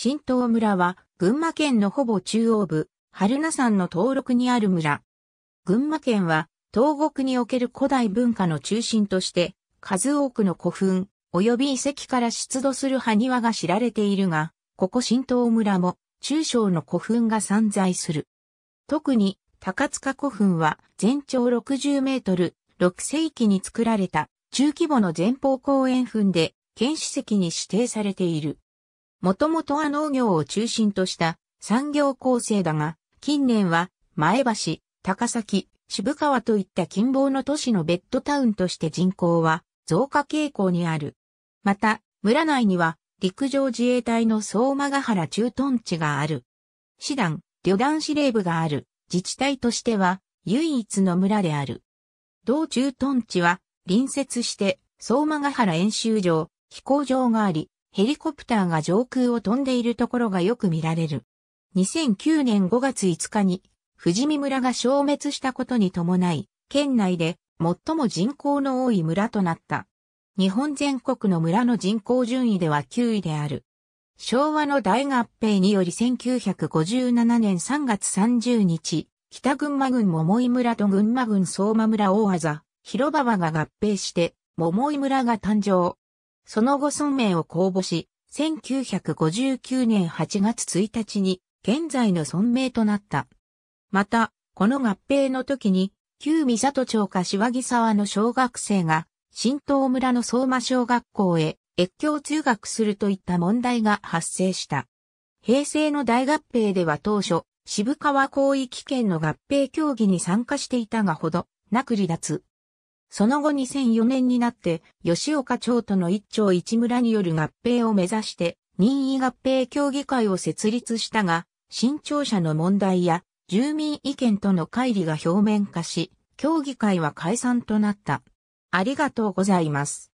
新東村は、群馬県のほぼ中央部、春名山の登録にある村。群馬県は、東国における古代文化の中心として、数多くの古墳、及び遺跡から出土する埴輪が知られているが、ここ新東村も、中小の古墳が散在する。特に、高塚古墳は、全長60メートル、6世紀に作られた、中規模の前方後円墳で、県史跡に指定されている。もともとは農業を中心とした産業構成だが、近年は前橋、高崎、渋川といった近傍の都市のベッドタウンとして人口は増加傾向にある。また、村内には陸上自衛隊の相馬ヶ原駐屯地がある。師団、旅団司令部がある自治体としては唯一の村である。同駐屯地は隣接して相馬ヶ原演習場、飛行場があり、ヘリコプターが上空を飛んでいるところがよく見られる。2009年5月5日に、富士見村が消滅したことに伴い、県内で最も人口の多い村となった。日本全国の村の人口順位では9位である。昭和の大合併により1957年3月30日、北群馬郡桃井村と群馬郡相馬村大技、広場が合併して、桃井村が誕生。その後村名を公募し、1959年8月1日に現在の村名となった。また、この合併の時に、旧三里町か柴木沢の小学生が、新東村の相馬小学校へ越境通学するといった問題が発生した。平成の大合併では当初、渋川広域圏の合併協議に参加していたがほど、なく離脱。その後2004年になって、吉岡町との一町一村による合併を目指して、任意合併協議会を設立したが、新庁舎の問題や住民意見との乖離が表面化し、協議会は解散となった。ありがとうございます。